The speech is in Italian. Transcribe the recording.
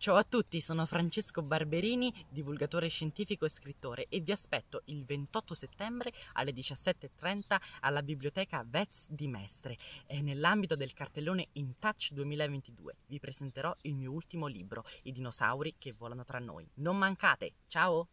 Ciao a tutti, sono Francesco Barberini, divulgatore scientifico e scrittore e vi aspetto il 28 settembre alle 17.30 alla biblioteca Vets di Mestre e nell'ambito del cartellone In Touch 2022 vi presenterò il mio ultimo libro, I dinosauri che volano tra noi. Non mancate, ciao!